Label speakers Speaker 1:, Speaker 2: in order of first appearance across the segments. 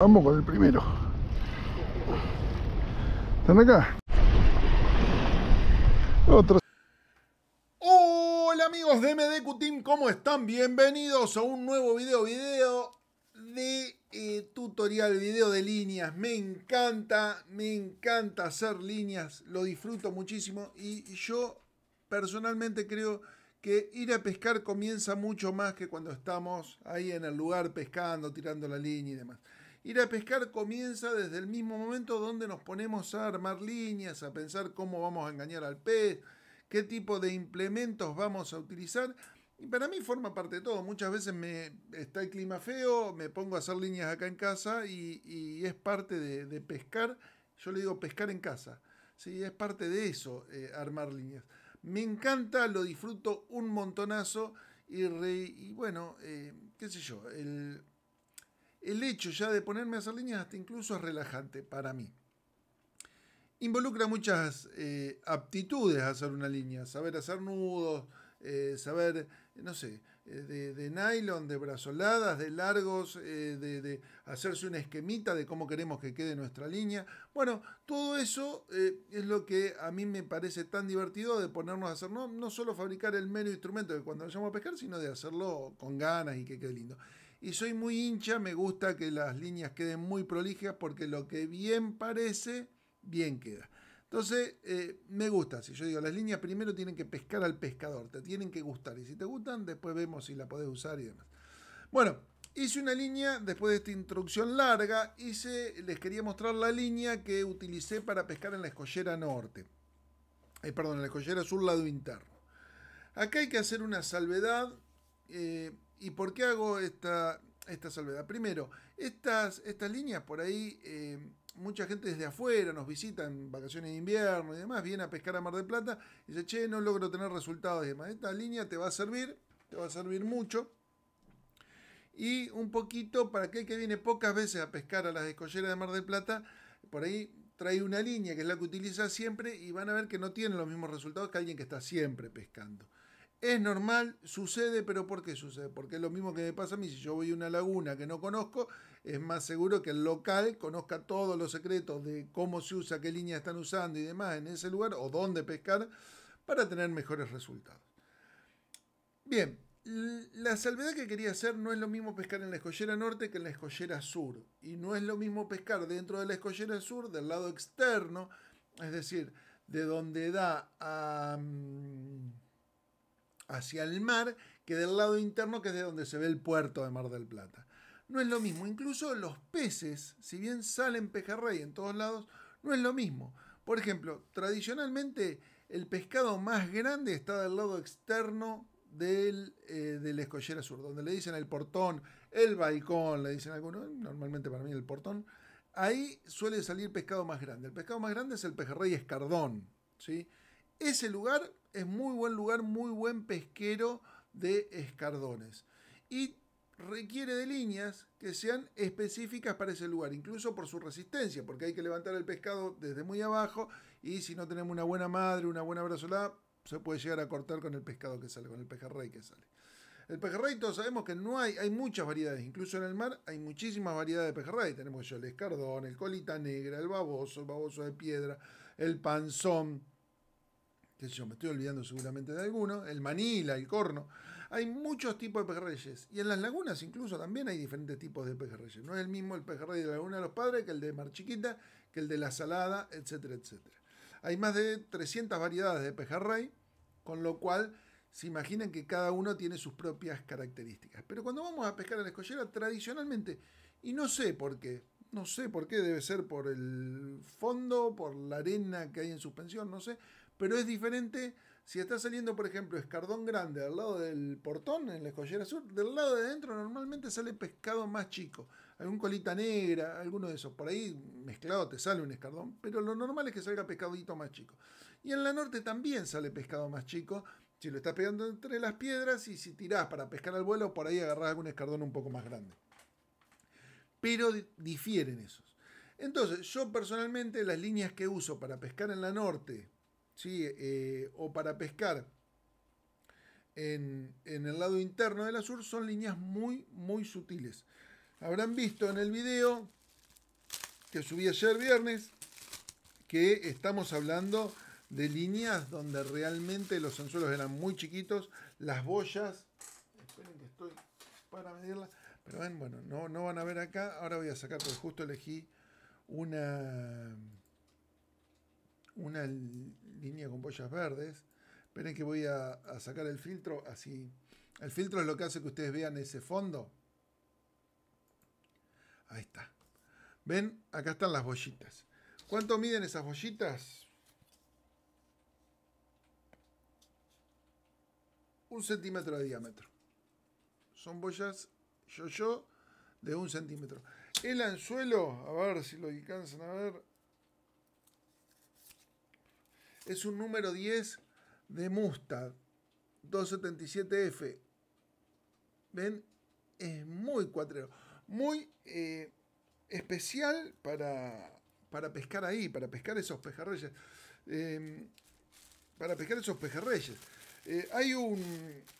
Speaker 1: Vamos con el primero. ¿Están acá? Otro. Hola amigos de MDQ Team, ¿cómo están? Bienvenidos a un nuevo video, video de eh, tutorial, video de líneas. Me encanta, me encanta hacer líneas, lo disfruto muchísimo y yo personalmente creo que ir a pescar comienza mucho más que cuando estamos ahí en el lugar pescando, tirando la línea y demás. Ir a pescar comienza desde el mismo momento donde nos ponemos a armar líneas, a pensar cómo vamos a engañar al pez, qué tipo de implementos vamos a utilizar. Y para mí forma parte de todo. Muchas veces está el clima feo, me pongo a hacer líneas acá en casa y, es parte de, pescar. Yo le digo pescar en casa. Sí, es parte de eso, eh, armar líneas. Me encanta, lo disfruto un montonazo y, y bueno, eh, qué sé yo, el, el hecho ya de ponerme a hacer líneas hasta incluso es relajante para mí. Involucra muchas eh, aptitudes a hacer una línea, saber hacer nudos, eh, saber, no sé, eh, de, nylon, de brazoladas, de largos, de, hacerse una esquemita de cómo queremos que quede nuestra línea. Bueno, todo eso es lo que a mí me parece tan divertido de ponernos a hacer, no, solo fabricar el mero instrumento de cuando vamos a pescar, sino de hacerlo con ganas y que quede lindo y soy muy hincha, me gusta que las líneas queden muy prolijas porque lo que bien parece, bien queda. Entonces, eh, me gusta, si yo digo, las líneas primero tienen que pescar al pescador, te tienen que gustar y si te gustan, después vemos si la podés usar y demás. Bueno, hice una línea, después de esta introducción larga, hice, les quería mostrar la línea que utilicé para pescar en la escollera norte. Eh, perdón, en la escollera sur lado interno. Acá hay que hacer una salvedad. Eh, ¿Y por qué hago esta, esta salvedad? Primero, estas, estas líneas por ahí, eh, mucha gente desde afuera nos visita en vacaciones de invierno y demás, viene a pescar a Mar del Plata y dice, che, no logro tener resultados y demás. Esta línea te va a servir, te va a servir mucho. Y un poquito para aquel que viene pocas veces a pescar a las escolleras de Mar del Plata, por ahí trae una línea que es la que utiliza siempre y van a ver que no tiene los mismos resultados que alguien que está siempre pescando. Es normal, sucede, pero ¿por qué sucede? Porque es lo mismo que me pasa a mí. Si yo voy a una laguna que no conozco, es más seguro que el local conozca todos los secretos de cómo se usa, qué línea están usando y demás en ese lugar o dónde pescar para tener mejores resultados. Bien, la salvedad que quería hacer no es lo mismo pescar en la escollera norte que en la escollera sur. Y no es lo mismo pescar dentro de la escollera sur, del lado externo, es decir, de donde da a... Mm, hacia el mar que del lado interno, que es de donde se ve el puerto de Mar del Plata. No es lo mismo. Incluso los peces, si bien salen pejerrey en todos lados, no es lo mismo. Por ejemplo, tradicionalmente el pescado más grande está del lado externo del, eh, de la escollera sur, donde le dicen el portón, el balcón, le dicen algunos, normalmente para mí el portón, ahí suele salir pescado más grande. El pescado más grande es el pejerrey escardón. ¿sí? Ese lugar es muy buen lugar, muy buen pesquero de escardones. Y requiere de líneas que sean específicas para ese lugar, incluso por su resistencia, porque hay que levantar el pescado desde muy abajo y si no tenemos una buena madre, una buena brazolada, se puede llegar a cortar con el pescado que sale, con el pejerrey que sale. El pejerrey todos sabemos que no hay, hay muchas variedades, incluso en el mar hay muchísimas variedades de pejerrey. Tenemos yo el escardón, el colita negra, el baboso, el baboso de piedra, el panzón, que yo me estoy olvidando seguramente de alguno, el manila, el corno. Hay muchos tipos de pejerreyes. Y en las lagunas incluso también hay diferentes tipos de pejerreyes. No es el mismo el pejerrey de la laguna de los padres que el de Mar Chiquita, que el de la salada, etcétera, etcétera. Hay más de 300 variedades de pejerrey, con lo cual se imaginan que cada uno tiene sus propias características. Pero cuando vamos a pescar a la escollera, tradicionalmente, y no sé por qué, no sé por qué, debe ser por el fondo, por la arena que hay en suspensión, no sé, pero es diferente si está saliendo, por ejemplo, escardón grande al lado del portón en la escollera sur. Del lado de adentro normalmente sale pescado más chico. Algún colita negra, alguno de esos. Por ahí mezclado te sale un escardón. Pero lo normal es que salga pescadito más chico. Y en la norte también sale pescado más chico. Si lo estás pegando entre las piedras y si tirás para pescar al vuelo, por ahí agarrás algún escardón un poco más grande. Pero difieren esos. Entonces, yo personalmente las líneas que uso para pescar en la norte ¿sí? Eh, o para pescar en, el lado interno del azul son líneas muy, muy sutiles. Habrán visto en el video que subí ayer viernes que estamos hablando de líneas donde realmente los anzuelos eran muy chiquitos, las boyas, esperen que estoy para medirlas, pero ven, bueno, no, no van a ver acá, ahora voy a sacar, porque justo elegí una una línea con bollas verdes. Esperen que voy a, sacar el filtro así. El filtro es lo que hace que ustedes vean ese fondo. Ahí está. ¿Ven? Acá están las bollitas. ¿Cuánto miden esas bollitas? Un centímetro de diámetro. Son bollas yo-yo de un centímetro. El anzuelo, a ver si lo alcanzan a ver es un número 10 de Mustad 277F. ¿Ven? Es muy cuatrero. Muy eh, especial para, pescar ahí, para pescar esos pejerreyes. Em, para pescar esos pejerreyes. Eh, hay un,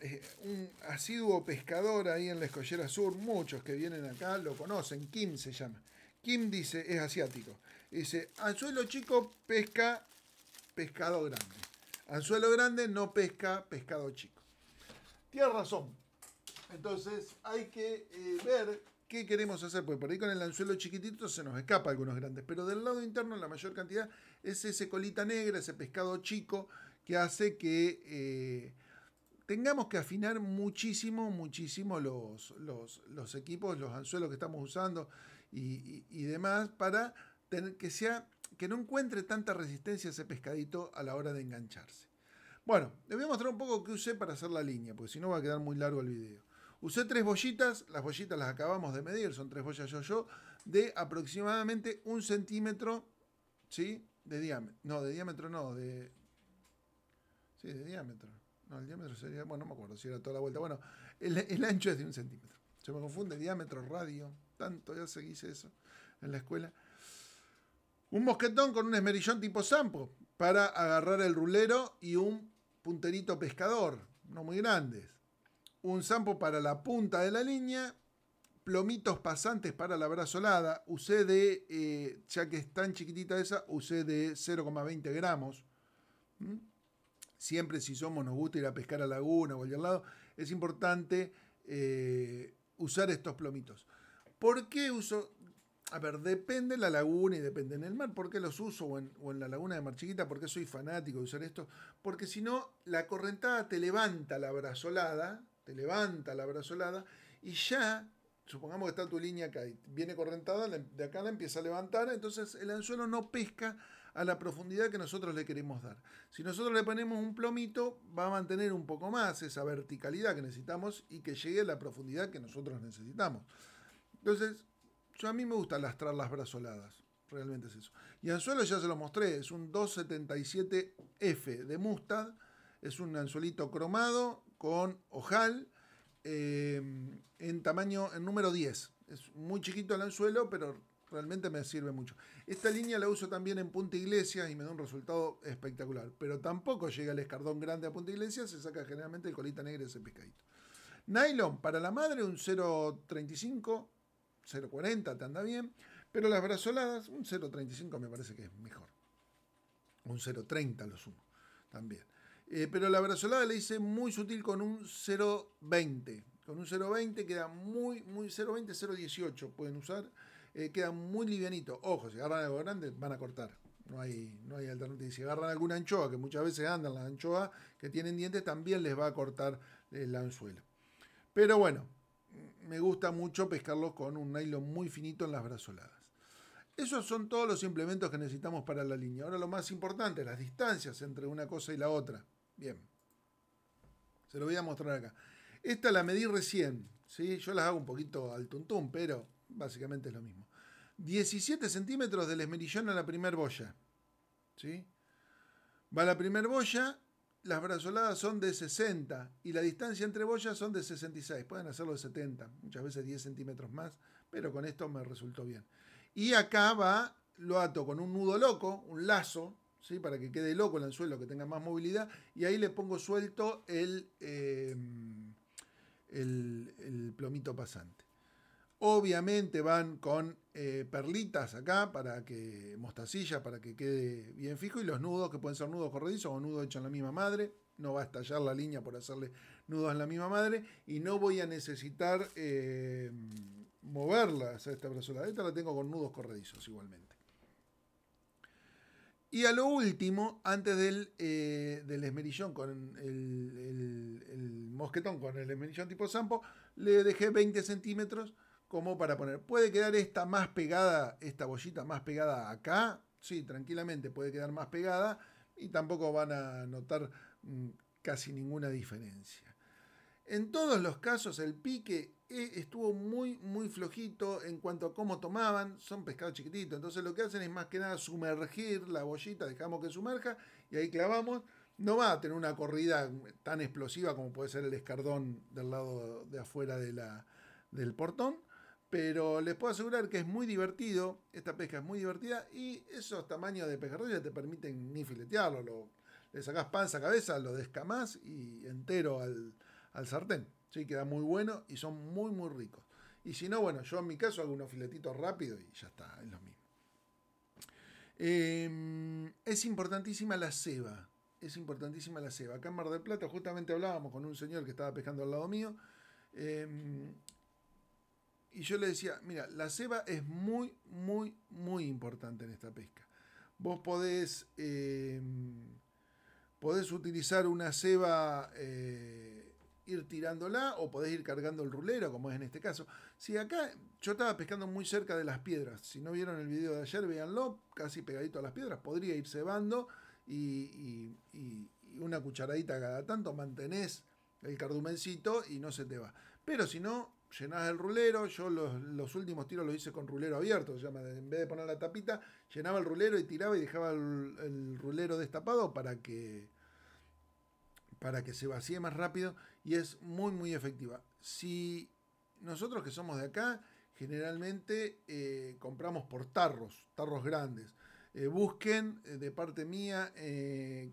Speaker 1: eh, un, asiduo pescador ahí en la Escollera Sur, muchos que vienen acá lo conocen, Kim se llama. Kim dice, es asiático. Dice, anzuelo chico pesca pescado grande. Anzuelo grande no pesca pescado chico. Tienes razón. Entonces hay que eh, ver qué queremos hacer, porque por ahí con el anzuelo chiquitito se nos escapa algunos grandes, pero del lado interno la mayor cantidad es ese colita negra, ese pescado chico, que hace que eh, tengamos que afinar muchísimo, muchísimo los, los, equipos, los anzuelos que estamos usando y, y demás, para tener que sea que no encuentre tanta resistencia ese pescadito a la hora de engancharse. Bueno, les voy a mostrar un poco qué usé para hacer la línea, porque si no va a quedar muy largo el video. Usé tres bollitas, las bollitas las acabamos de medir, son tres bollas yo-yo, de aproximadamente un centímetro, ¿sí? De diámetro, no, de diámetro no, de... Sí, de diámetro. No, el diámetro sería, bueno, no me acuerdo si era toda la vuelta. Bueno, el, ancho es de un centímetro. Se me confunde diámetro, radio, tanto, ya se hice eso en la escuela. Un mosquetón con un esmerillón tipo sampo para agarrar el rulero y un punterito pescador, no muy grandes. Un zampo para la punta de la línea, plomitos pasantes para la brazolada. Usé de, eh, ya que es tan chiquitita esa, usé de 0,20 gramos. ¿Mm? Siempre si somos, nos gusta ir a pescar a laguna o al lado, es importante eh, usar estos plomitos. ¿Por qué uso a ver, depende la laguna y depende en el mar, qué los uso o en, la laguna de Mar Chiquita, porque soy fanático de usar esto, porque si no, la correntada te levanta la brazolada, te levanta la brazolada y ya, supongamos que está tu línea acá viene correntada, em, de acá la empieza a levantar, entonces el anzuelo no pesca a la profundidad que nosotros le queremos dar. Si nosotros le ponemos un plomito, va a mantener un poco más esa verticalidad que necesitamos y que llegue a la profundidad que nosotros necesitamos. Entonces, yo, a mí me gusta lastrar las brazoladas. Realmente es eso. Y anzuelo ya se lo mostré. Es un 277F de Mustad. Es un anzuelito cromado con ojal eh, en tamaño, en número 10. Es muy chiquito el anzuelo, pero realmente me sirve mucho. Esta línea la uso también en Punta Iglesia y me da un resultado espectacular. Pero tampoco llega el escardón grande a Punta Iglesia, se saca generalmente el colita negra ese pescadito. Nylon, para la madre un 0.35 0.40 te anda bien, pero las brazoladas, un 0.35 me parece que es mejor. Un 0.30 lo sumo también. Eh, pero la brazolada le hice muy sutil con un 0.20. Con un 0.20 queda muy, muy 0.20, 0.18 pueden usar. Eh, queda muy livianito. Ojo, si agarran algo grande van a cortar. No hay, no hay alternativa. si agarran alguna anchoa, que muchas veces andan las anchoas que tienen dientes, también les va a cortar el anzuelo. Pero bueno, me gusta mucho pescarlos con un nylon muy finito en las brazoladas. Esos son todos los implementos que necesitamos para la línea. Ahora lo más importante, las distancias entre una cosa y la otra. Bien. Se lo voy a mostrar acá. Esta la medí recién. ¿sí? Yo las hago un poquito al tuntún, pero básicamente es lo mismo. 17 centímetros del esmerillón a la primer boya. ¿sí? Va la primer boya, las brazoladas son de 60 y la distancia entre boyas son de 66. Pueden hacerlo de 70, muchas veces 10 centímetros más, pero con esto me resultó bien. Y acá va, lo ato con un nudo loco, un lazo, ¿sí? para que quede loco el anzuelo, que tenga más movilidad, y ahí le pongo suelto el, eh, el plomito pasante. Obviamente van con eh, perlitas acá para que mostacillas para que quede bien fijo y los nudos que pueden ser nudos corredizos o nudos hechos en la misma madre. No va a estallar la línea por hacerle nudos en la misma madre y no voy a necesitar eh, moverlas a esta brazuela. Esta la tengo con nudos corredizos igualmente. Y a lo último, antes del, eh, esmerillón con el, el mosquetón, con el esmerillón tipo sampo, le dejé 20 centímetros como para poner. ¿Puede quedar esta más pegada, esta bollita más pegada acá? Sí, tranquilamente puede quedar más pegada y tampoco van a notar mm, casi ninguna diferencia. En todos los casos el pique eh, estuvo muy, muy flojito en cuanto a cómo tomaban. Son pescados chiquititos, entonces lo que hacen es más que nada sumergir la bollita, dejamos que sumerja y ahí clavamos. No va a tener una corrida tan explosiva como puede ser el escardón del lado de afuera de la, del portón pero les puedo asegurar que es muy divertido, esta pesca es muy divertida y esos tamaños de ya te permiten ni filetearlo, lo, le sacas panza, cabeza, lo descamás y entero al, al sartén. Sí, queda muy bueno y son muy, muy ricos. Y si no, bueno, yo en mi caso hago unos filetitos rápido y ya está, es lo mismo. Em, es importantísima la ceba. Es importantísima la ceba. Acá en Mar del Plata justamente hablábamos con un señor que estaba pescando al lado mío. Em, y yo le decía, mira, la ceba es muy, muy, muy importante en esta pesca. Vos podés, eh, utilizar una ceba, eh, ir tirándola o podés ir cargando el rulero, como es en este caso. Si acá yo estaba pescando muy cerca de las piedras, si no vieron el video de ayer, véanlo, casi pegadito a las piedras, podría ir cebando y una cucharadita cada tanto mantenés el cardumencito y no se te va. Pero si no, llenás el rulero, yo los, últimos tiros los hice con rulero abierto, en vez de poner la tapita, llenaba el rulero y tiraba y dejaba el, rulero destapado para que para que se vacíe más rápido y es muy muy efectiva. Si nosotros que somos de acá, generalmente eh, compramos por tarros, tarros grandes. Eh, busquen eh, de parte mía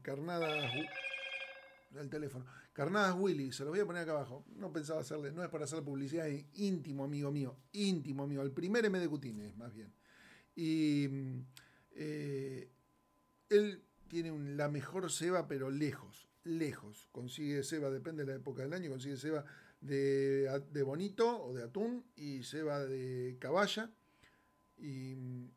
Speaker 1: carnadas el teléfono. Carnadas Willy, se lo voy a poner acá abajo. No pensaba hacerle, no es para hacer publicidad, es íntimo amigo mío, íntimo mío el primer M de Cutines, más bien. Y eh, él tiene la mejor ceba, pero lejos, lejos. Consigue ceba, depende de la época del año, consigue ceba de, de bonito o de atún y ceba de caballa y,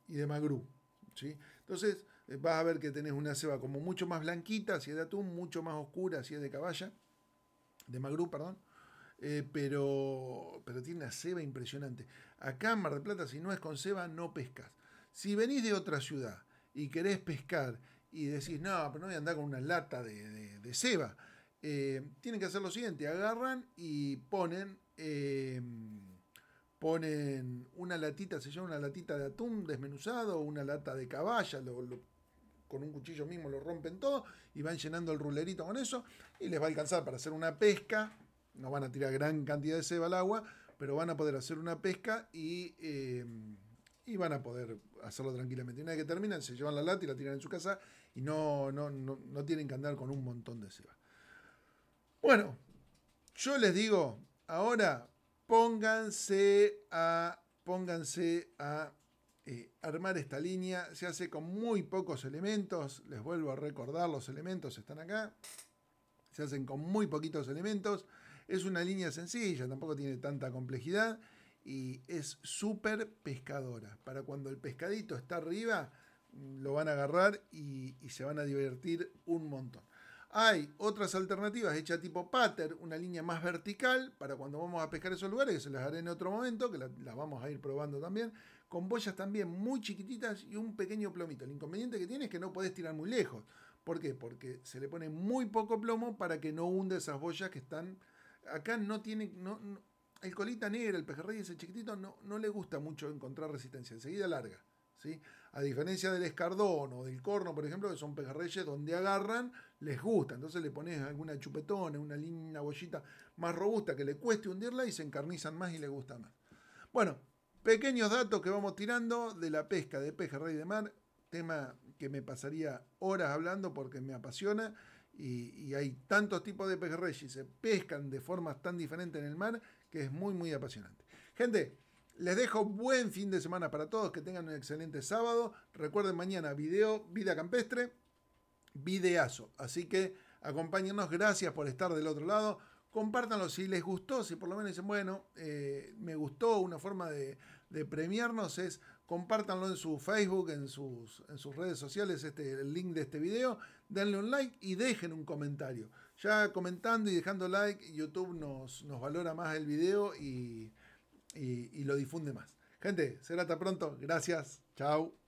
Speaker 1: y de magrú. ¿sí? Entonces, eh, vas a ver que tenés una ceba como mucho más blanquita si es de atún, mucho más oscura si es de caballa, de magru, perdón. Eh, pero, pero tiene una ceba impresionante. Acá en Mar del Plata, si no es con ceba, no pescas. Si venís de otra ciudad y querés pescar y decís, no, pero no voy a andar con una lata de, de, ceba, eh, tienen que hacer lo siguiente: agarran y ponen. Em, ponen una latita, se llama una latita de atún desmenuzado, una lata de caballa, lo con un cuchillo mismo lo rompen todo y van llenando el rulerito con eso y les va a alcanzar para hacer una pesca. No van a tirar gran cantidad de ceba al agua, pero van a poder hacer una pesca y, eh, van a poder hacerlo tranquilamente. Una vez que terminan, se llevan la lata y la tiran en su casa y no, no, no tienen que andar con un montón de ceba. Bueno, yo les digo, ahora pónganse a, pónganse a eh, armar esta línea. Se hace con muy pocos elementos. Les vuelvo a recordar, los elementos están acá. Se hacen con muy poquitos elementos. Es una línea sencilla, tampoco tiene tanta complejidad. Y es súper pescadora. Para cuando el pescadito está arriba, mm, lo van a agarrar y, se van a divertir un montón. Hay otras alternativas hecha tipo pattern, una línea más vertical para cuando vamos a pescar esos lugares, que se las haré en otro momento, que las vamos a ir probando también con boyas también muy chiquititas y un pequeño plomito. El inconveniente que tiene es que no podés tirar muy lejos. ¿Por qué? Porque se le pone muy poco plomo para que no hunda esas boyas que están... Acá no tiene... No, el colita negra, el pejerrey ese chiquitito, no, no le gusta mucho encontrar resistencia. Enseguida larga. ¿Sí? A diferencia del escardón o del corno, por ejemplo, que son pejerreyes donde agarran, les gusta. Entonces le pones alguna chupetona, una línea, bollita más robusta que le cueste hundirla y se encarnizan más y le gusta más. Bueno, Pequeños datos que vamos tirando de la pesca de pejerrey de mar, tema que me pasaría horas hablando porque me apasiona y, hay tantos tipos de pejerrey y se pescan de formas tan diferentes en el mar que es muy muy apasionante. Gente, les dejo buen fin de semana para todos, que tengan un excelente sábado. Recuerden mañana video Vida Campestre, videazo. Así que acompáñenos, gracias por estar del otro lado compártanlo si les gustó, si por lo menos dicen, bueno, eh, me gustó, una forma de, premiarnos es compártanlo en su Facebook, en sus, en sus redes sociales, este, el link de este video, denle un like y dejen un comentario. Ya comentando y dejando like, YouTube nos, nos valora más el video y, y lo difunde más. Gente, será hasta pronto. Gracias. Chao.